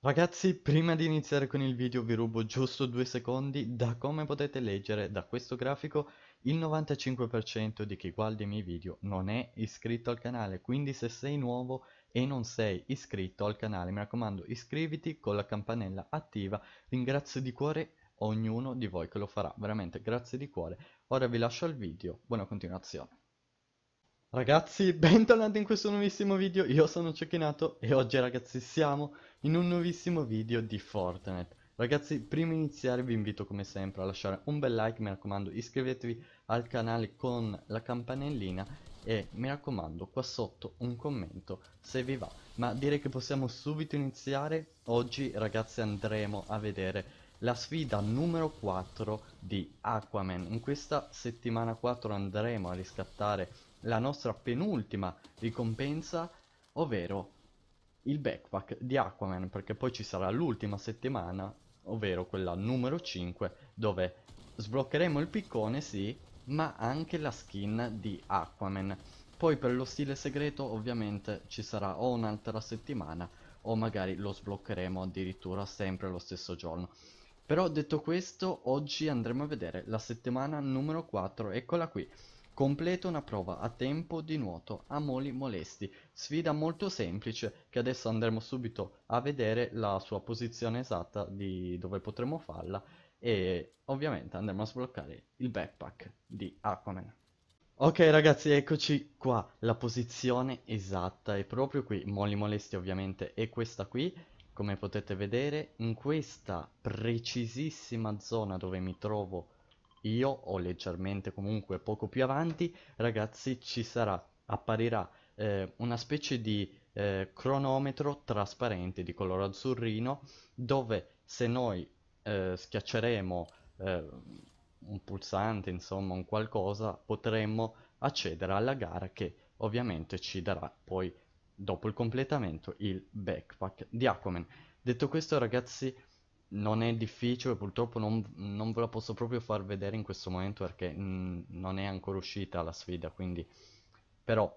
Ragazzi, prima di iniziare con il video vi rubo giusto due secondi, da come potete leggere da questo grafico il 95% di chi guarda i miei video non è iscritto al canale, quindi se sei nuovo e non sei iscritto al canale mi raccomando iscriviti con la campanella attiva, ringrazio di cuore ognuno di voi che lo farà, veramente grazie di cuore. Ora vi lascio al video, buona continuazione. Ragazzi, bentornati in questo nuovissimo video, io sono Cecchinato e oggi ragazzi siamo in un nuovissimo video di Fortnite. Ragazzi, prima di iniziare vi invito come sempre a lasciare un bel like, mi raccomando iscrivetevi al canale con la campanellina e mi raccomando qua sotto un commento se vi va. Ma direi che possiamo subito iniziare, oggi ragazzi andremo a vedere la sfida numero 4 di Aquaman. In questa settimana 4 andremo a riscattare la nostra penultima ricompensa, ovvero il backpack di Aquaman, perché poi ci sarà l'ultima settimana, ovvero quella numero 5, dove sbloccheremo il piccone, sì, ma anche la skin di Aquaman. Poi per lo stile segreto ovviamente ci sarà o un'altra settimana o magari lo sbloccheremo addirittura sempre lo stesso giorno. Però detto questo, oggi andremo a vedere la settimana numero 4, eccola qui. Completa una prova a tempo di nuoto a moli molesti, sfida molto semplice che adesso andremo subito a vedere la sua posizione esatta di dove potremo farla e ovviamente andremo a sbloccare il backpack di Aquaman. Ok ragazzi eccoci qua, la posizione esatta è proprio qui, moli molesti ovviamente è questa qui come potete vedere in questa precisissima zona dove mi trovo io o leggermente comunque poco più avanti ragazzi ci sarà apparirà eh, una specie di eh, cronometro trasparente di colore azzurrino dove se noi eh, schiacceremo eh, un pulsante insomma un qualcosa potremmo accedere alla gara che ovviamente ci darà poi dopo il completamento il backpack di Aquaman. Detto questo ragazzi non è difficile, purtroppo non, non ve la posso proprio far vedere in questo momento perché mh, mm, non è ancora uscita la sfida, quindi però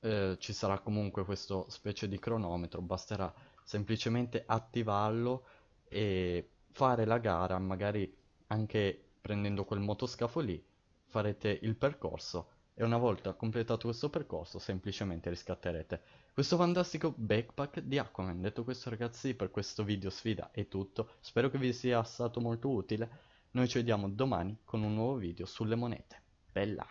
eh, ci sarà comunque questo specie di cronometro, basterà semplicemente attivarlo e fare la gara, magari anche prendendo quel motoscafo lì farete il percorso e una volta completato questo percorso semplicemente riscatterete questo fantastico backpack di Aquaman. Detto questo ragazzi per questo video sfida è tutto, spero che vi sia stato molto utile, noi ci vediamo domani con un nuovo video sulle monete. Bella!